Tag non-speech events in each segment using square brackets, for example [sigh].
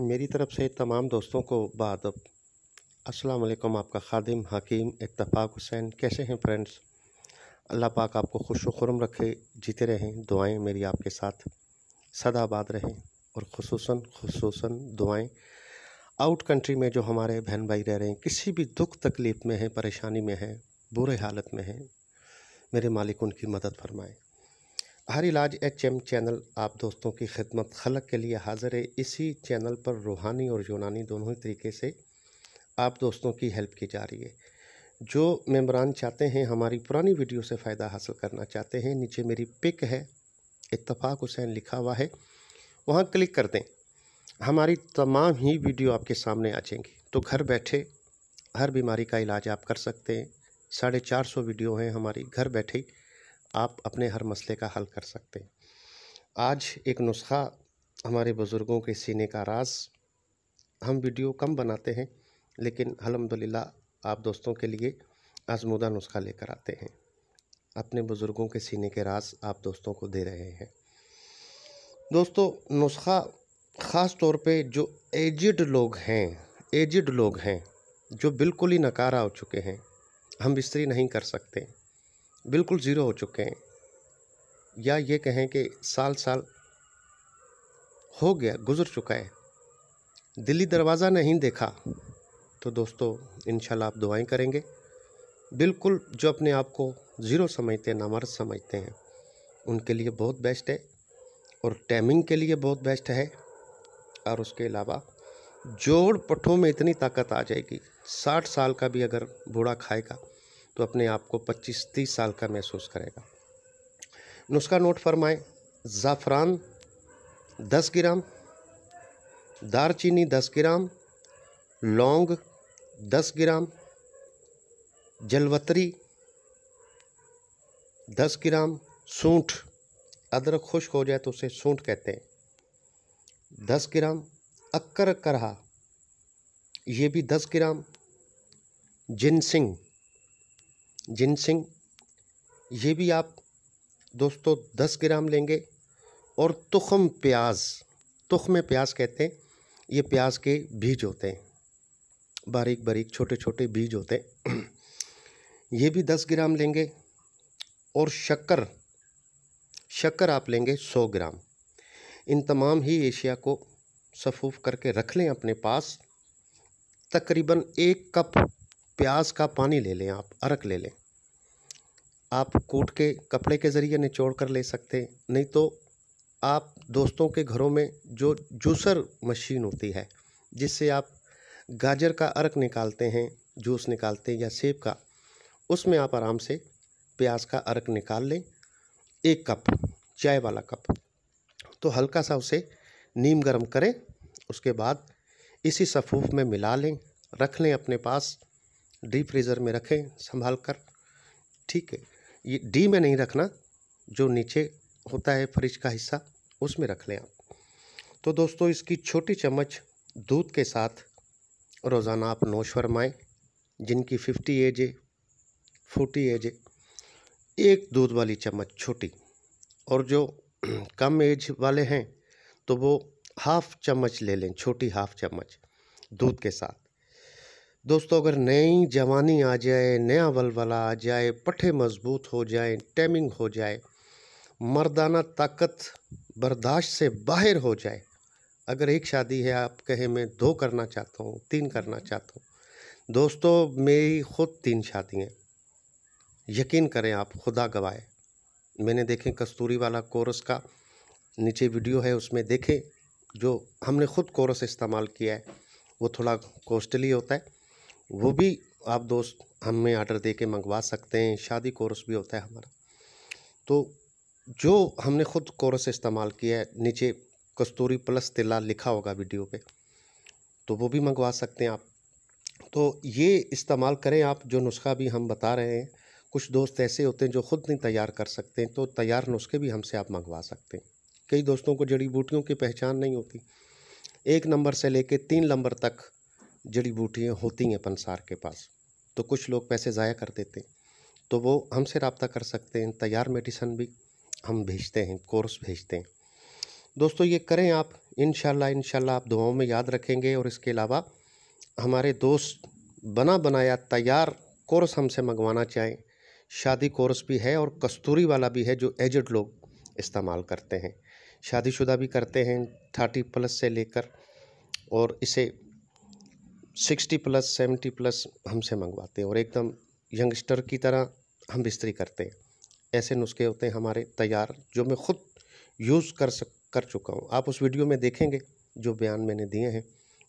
मेरी तरफ से तमाम दोस्तों को बादब अस्सलाम वालेकुम आपका खादिम हकीम इत्तफाक हुसैन कैसे हैं फ्रेंड्स अल्लाह पाक आपको खुश खुरम रखे जीते रहें दुआएं मेरी आपके साथ सदाबाद रहें और खसूस खसूस दुआएं आउट कंट्री में जो हमारे बहन भाई रह रहे हैं किसी भी दुख तकलीफ़ में हैं परेशानी में हैं बुरे हालत में हैं मेरे मालिक उनकी मदद फरमाएँ हर इलाज एच एम चैनल आप दोस्तों की खिदमत खलक के लिए हाज़िर है इसी चैनल पर रूहानी और यूनानी दोनों ही तरीके से आप दोस्तों की हेल्प की जा रही है जो मेम्बरान चाहते हैं हमारी पुरानी वीडियो से फ़ायदा हासिल करना चाहते हैं नीचे मेरी पिक है इतफाक़ हुसैन लिखा हुआ है वहाँ क्लिक कर दें हमारी तमाम ही वीडियो आपके सामने आ जाएंगी तो घर बैठे हर बीमारी का इलाज आप कर सकते हैं साढ़े चार सौ वीडियो हैं हमारी घर बैठे ही आप अपने हर मसले का हल कर सकते हैं आज एक नुस्खा हमारे बुज़ुर्गों के सीने का राज हम वीडियो कम बनाते हैं लेकिन अलहमदिल्ला आप दोस्तों के लिए आजमूदा नुस्खा लेकर आते हैं अपने बुज़ुर्गों के सीने के राज आप दोस्तों को दे रहे हैं दोस्तों नुस्खा ख़ास तौर पे जो एजड लोग हैं एजड लोग हैं जो बिल्कुल ही नकारा हो चुके हैं हम बिस्तरी नहीं कर सकते बिल्कुल ज़ीरो हो चुके हैं या ये कहें कि साल साल हो गया गुज़र चुका है दिल्ली दरवाज़ा नहीं देखा तो दोस्तों इन आप दुआएं करेंगे बिल्कुल जो अपने आप को ज़ीरो समझते हैं नामर्द समझते हैं उनके लिए बहुत बेस्ट है और टैमिंग के लिए बहुत बेस्ट है और उसके अलावा जोड़ पट्ठों में इतनी ताकत आ जाएगी साठ साल का भी अगर बूढ़ा खाएगा तो अपने आप को 25-30 साल का महसूस करेगा नुस्खा नोट फरमाएं ज़ाफ़रान 10 ग्राम दारचीनी 10 ग्राम लौंग 10 ग्राम जलवतरी 10 ग्राम सूंठ अदरक खुश्क हो जाए तो उसे सूंठ कहते हैं 10 ग्राम अक्कर करहा ये भी 10 ग्राम जिनसिंग जिनसिंग ये भी आप दोस्तों दस ग्राम लेंगे और तुखम प्याज तुख में प्याज कहते हैं ये प्याज के बीज होते हैं बारीक बारीक छोटे छोटे बीज होते हैं [clears throat] ये भी दस ग्राम लेंगे और शक्कर शक्कर आप लेंगे सौ ग्राम इन तमाम ही एशिया को सफ़ूफ करके रख लें अपने पास तकरीबन एक कप प्याज का पानी ले लें आप अरक ले लें आप कूट के कपड़े के ज़रिए निचोड़ कर ले सकते नहीं तो आप दोस्तों के घरों में जो जूसर मशीन होती है जिससे आप गाजर का अर्क निकालते हैं जूस निकालते हैं या सेब का उसमें आप आराम से प्याज का अर्क निकाल लें एक कप चाय वाला कप तो हल्का सा उसे नीम गर्म करें उसके बाद इसी सफूफ में मिला लें रख लें अपने पास डीप फ्रीज़र में रखें संभाल कर ठीक है ये डी में नहीं रखना जो नीचे होता है फ्रिज का हिस्सा उसमें रख लें आप तो दोस्तों इसकी छोटी चम्मच दूध के साथ रोज़ाना आप नोश फरमाएँ जिनकी फिफ्टी एज है फोर्टी एज है एक दूध वाली चम्मच छोटी और जो [clears throat] कम एज वाले हैं तो वो हाफ़ चम्मच ले लें छोटी हाफ़ चम्मच दूध के साथ दोस्तों अगर नई जवानी आ जाए नया वलवला आ जाए पठे मजबूत हो जाए टैमिंग हो जाए मर्दाना ताकत बर्दाश्त से बाहर हो जाए अगर एक शादी है आप कहें मैं दो करना चाहता हूँ तीन करना चाहता हूँ दोस्तों मेरी खुद तीन शादियाँ यकीन करें आप खुदा गवाए मैंने देखें कस्तूरी वाला कोरस का नीचे वीडियो है उसमें देखें जो हमने खुद कोरस इस्तेमाल किया है वो थोड़ा कॉस्टली होता है वो भी आप दोस्त हमें आर्डर दे के मंगवा सकते हैं शादी कोर्स भी होता है हमारा तो जो हमने ख़ुद कोर्स इस्तेमाल किया है नीचे कस्तूरी प्लस तिला लिखा होगा वीडियो पे तो वो भी मंगवा सकते हैं आप तो ये इस्तेमाल करें आप जो नुस्खा भी हम बता रहे हैं कुछ दोस्त ऐसे होते हैं जो ख़ुद नहीं तैयार कर सकते हैं तो तैयार नुस्खे भी हमसे आप मंगवा सकते हैं कई दोस्तों को जड़ी बूटियों की पहचान नहीं होती एक नंबर से लेके तीन नंबर तक जड़ी बूटियाँ होती हैं पंसार के पास तो कुछ लोग पैसे ज़ाया कर देते हैं तो वो हमसे रबता कर सकते हैं तैयार मेडिसन भी हम भेजते हैं कोर्स भेजते हैं दोस्तों ये करें आप इन इन आप दुआओं में याद रखेंगे और इसके अलावा हमारे दोस्त बना बनाया तैयार कोर्स हमसे मंगवाना चाहें शादी कोर्स भी है और कस्तूरी वाला भी है जो एजड लोग इस्तेमाल करते हैं शादीशुदा भी करते हैं थर्टी प्लस से लेकर और इसे सिक्सटी प्लस सेवेंटी प्लस हमसे मंगवाते हैं और एकदम यंगस्टर की तरह हम बिस्तरी करते हैं ऐसे नुस्खे होते हैं हमारे तैयार जो मैं खुद यूज़ कर सक कर चुका हूँ आप उस वीडियो में देखेंगे जो बयान मैंने दिए हैं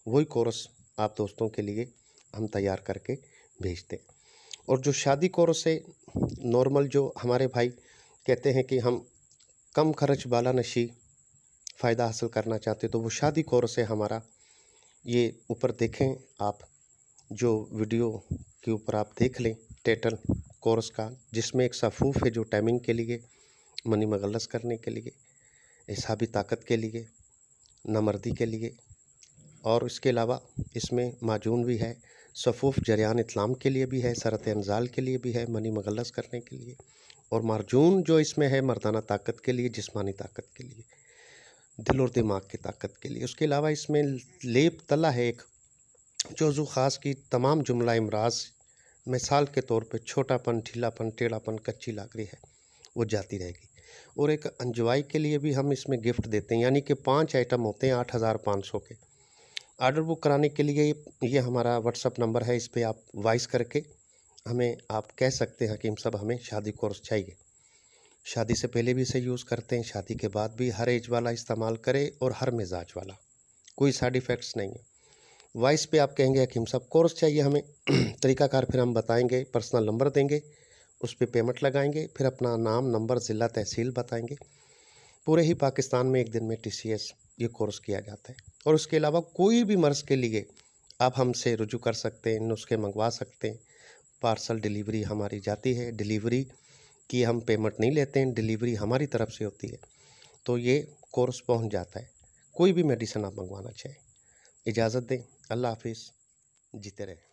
वही कोरस आप दोस्तों के लिए हम तैयार करके भेजते हैं और जो शादी कोरस है नॉर्मल जो हमारे भाई कहते हैं कि हम कम खर्च वाला नशी फ़ायदा हासिल करना चाहते तो वो शादी कोरस है हमारा ये ऊपर देखें आप जो वीडियो के ऊपर आप देख लें टेटल कोर्स का जिसमें एक सफूफ है जो टाइमिंग के लिए मनी मगलस करने के लिए हिसाबी ताकत के लिए नमर्दी के लिए और इसके अलावा इसमें माजून भी है सफूफ जरियान इतलाम के लिए भी है सरत अनजाल के लिए भी है मनी मगलस करने के लिए और मारजून जो इसमें है मर्दाना ताकत के लिए जिस्मानी ताकत के लिए दिल और दिमाग की ताकत के लिए उसके अलावा इसमें लेप तला है एक जोजू ख़ास की तमाम जुमला इमराज मिसाल के तौर पे छोटापन ढीलापन टेढ़ापन कच्ची लाकड़ी है वो जाती रहेगी और एक अंजवाई के लिए भी हम इसमें गिफ्ट देते हैं यानी कि पाँच आइटम होते हैं आठ हज़ार पाँच सौ के आर्डर बुक कराने के लिए ये हमारा व्हाट्सअप नंबर है इस पर आप वॉइस करके हमें आप कह सकते हैं कि हम सब हमें शादी कोर्स चाहिए शादी से पहले भी इसे यूज़ करते हैं शादी के बाद भी हर एज वाला इस्तेमाल करें और हर मिजाज वाला कोई साइड इफ़ेक्ट्स नहीं है वॉइस पे आप कहेंगे हकीम साहब कोर्स चाहिए हमें [clears throat] तरीकाकार फिर हम बताएंगे पर्सनल नंबर देंगे उस पर पे पेमेंट लगाएंगे फिर अपना नाम नंबर ज़िला तहसील बताएंगे पूरे ही पाकिस्तान में एक दिन में टी ये कोर्स किया जाता है और उसके अलावा कोई भी मर्ज़ के लिए आप हमसे रुजू कर सकते हैं नुस्खे मंगवा सकते हैं पार्सल डिलीवरी हमारी जाती है डिलीवरी कि हम पेमेंट नहीं लेते हैं डिलीवरी हमारी तरफ से होती है तो ये कोर्स पहुंच जाता है कोई भी मेडिसिन आप मंगवाना चाहें इजाज़त दें अल्लाह हाफिज़ जीते रहें